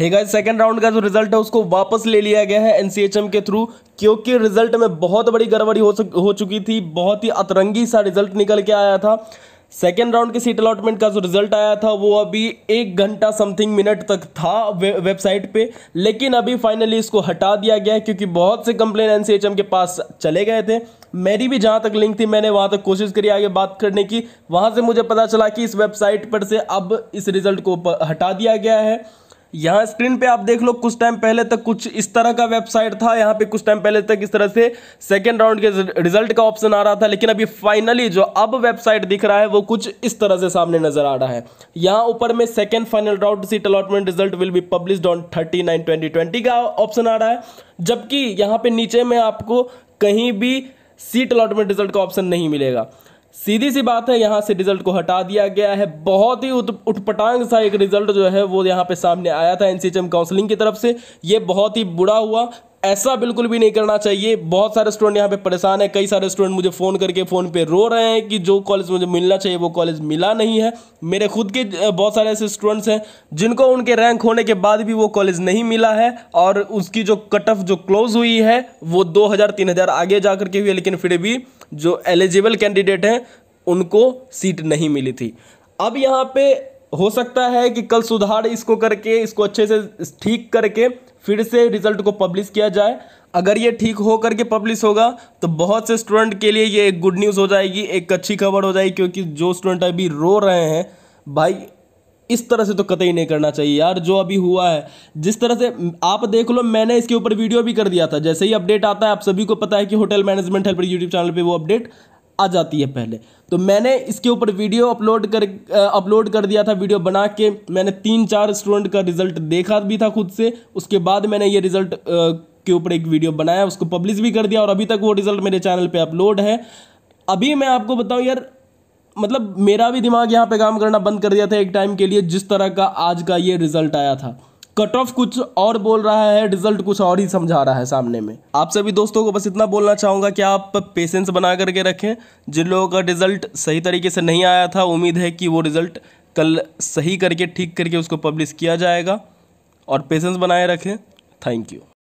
हेगा second round का जो रिजल्ट है उसको वापस ले लिया गया है एनसीएचएम के थ्रू क्योंकि रिजल्ट में बहुत बड़ी गड़बड़ी हो सक हो चुकी थी बहुत ही अतरंगी सा रिजल्ट निकल के आया था सेकेंड राउंड के सीट अलॉटमेंट का जो रिजल्ट आया था वो अभी एक घंटा समथिंग मिनट तक था वे, वेबसाइट पे लेकिन अभी फाइनली इसको हटा दिया गया है क्योंकि बहुत से कंप्लेन एनसीएचएम के पास चले गए थे मेरी भी जहाँ तक लिंक थी मैंने वहाँ तक कोशिश करी आगे बात करने की वहाँ से मुझे पता चला कि इस वेबसाइट पर से अब इस रिज़ल्ट को हटा दिया गया है यहाँ स्क्रीन पे आप देख लो कुछ टाइम पहले तक कुछ इस तरह का वेबसाइट था यहाँ पे कुछ टाइम पहले तक इस तरह से सेकेंड राउंड के रिजल्ट का ऑप्शन आ रहा था लेकिन अभी फाइनली जो अब वेबसाइट दिख रहा है वो कुछ इस तरह से सामने नजर आ रहा है यहाँ ऊपर में second final round seat allotment result will be publish on thirty nine twenty twenty का ऑप्शन आ रहा है जबकि यहाँ पे नीचे में आपको कहीं भी सीट अलॉटमेंट रिजल्ट का ऑप्शन नहीं मिलेगा सीधी सी बात है यहाँ से रिजल्ट को हटा दिया गया है बहुत ही उठपटांग सा एक रिजल्ट जो है वो यहाँ पे सामने आया था एनसीएचएम काउंसलिंग की तरफ से ये बहुत ही बुरा हुआ ऐसा बिल्कुल भी नहीं करना चाहिए बहुत सारे स्टूडेंट यहाँ पे परेशान है कई सारे स्टूडेंट मुझे फ़ोन करके फ़ोन पे रो रहे हैं कि जो कॉलेज मुझे मिलना चाहिए वो कॉलेज मिला नहीं है मेरे खुद के बहुत सारे ऐसे स्टूडेंट्स हैं जिनको उनके रैंक होने के बाद भी वो कॉलेज नहीं मिला है और उसकी जो कट ऑफ जो क्लोज़ हुई है वो दो हज़ार तीन हज़ार आगे जा करके हुई है लेकिन फिर भी जो एलिजिबल कैंडिडेट हैं उनको सीट नहीं मिली थी अब यहाँ पे हो सकता है कि कल सुधार इसको करके इसको अच्छे से ठीक करके फिर से रिजल्ट को पब्लिश किया जाए अगर ये ठीक हो करके पब्लिश होगा तो बहुत से स्टूडेंट के लिए ये एक गुड न्यूज़ हो जाएगी एक अच्छी खबर हो जाएगी क्योंकि जो स्टूडेंट अभी रो रहे हैं भाई इस तरह से तो कतई नहीं करना चाहिए यार जो अभी हुआ है जिस तरह से आप देख लो मैंने इसके ऊपर वीडियो भी कर दिया था जैसे ही अपडेट आता है आप सभी को पता है कि hotel management helper YouTube channel पर वो अपडेट आ जाती है पहले तो मैंने इसके ऊपर वीडियो अपलोड कर अपलोड कर दिया था वीडियो बना के मैंने तीन चार स्टूडेंट का रिजल्ट देखा भी था खुद से उसके बाद मैंने ये रिजल्ट के ऊपर एक वीडियो बनाया उसको पब्लिश भी कर दिया और अभी तक वो रिजल्ट मेरे चैनल पे अपलोड है अभी मैं आपको बताऊं यार मतलब मेरा भी दिमाग यहाँ पे काम करना बंद कर दिया था एक टाइम के लिए जिस तरह का आज का ये रिजल्ट आया था कट ऑफ कुछ और बोल रहा है रिजल्ट कुछ और ही समझा रहा है सामने में आप सभी दोस्तों को बस इतना बोलना चाहूँगा कि आप पेशेंस बना करके रखें जिन लोगों का रिजल्ट सही तरीके से नहीं आया था उम्मीद है कि वो रिजल्ट कल सही करके ठीक करके उसको पब्लिश किया जाएगा और पेशेंस बनाए रखें थैंक यू